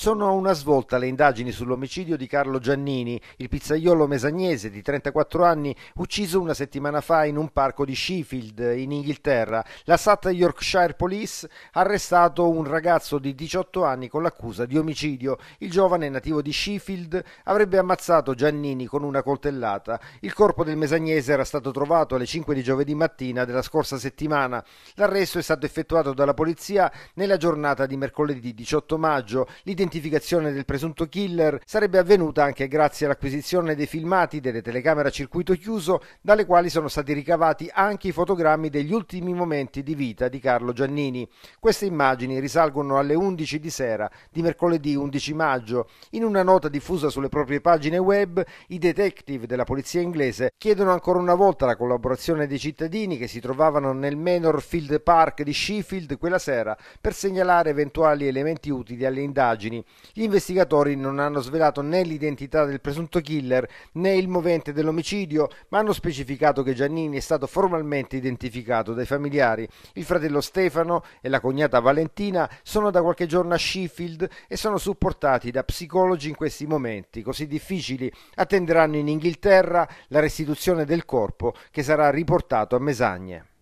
Sono una svolta le indagini sull'omicidio di Carlo Giannini, il pizzaiolo mesagnese di 34 anni ucciso una settimana fa in un parco di Sheffield, in Inghilterra. La South Yorkshire Police ha arrestato un ragazzo di 18 anni con l'accusa di omicidio. Il giovane nativo di Sheffield avrebbe ammazzato Giannini con una coltellata. Il corpo del mesagnese era stato trovato alle 5 di giovedì mattina della scorsa settimana. L'arresto è stato effettuato dalla polizia nella giornata di mercoledì 18 maggio. L'identificazione l'identificazione del presunto killer sarebbe avvenuta anche grazie all'acquisizione dei filmati delle telecamere a circuito chiuso, dalle quali sono stati ricavati anche i fotogrammi degli ultimi momenti di vita di Carlo Giannini. Queste immagini risalgono alle 11 di sera di mercoledì 11 maggio. In una nota diffusa sulle proprie pagine web, i detective della polizia inglese chiedono ancora una volta la collaborazione dei cittadini che si trovavano nel Manor Field Park di Sheffield quella sera per segnalare eventuali elementi utili alle indagini Giovanni. Gli investigatori non hanno svelato né l'identità del presunto killer né il movente dell'omicidio, ma hanno specificato che Giannini è stato formalmente identificato dai familiari. Il fratello Stefano e la cognata Valentina sono da qualche giorno a Sheffield e sono supportati da psicologi in questi momenti così difficili. Attenderanno in Inghilterra la restituzione del corpo che sarà riportato a Mesagne.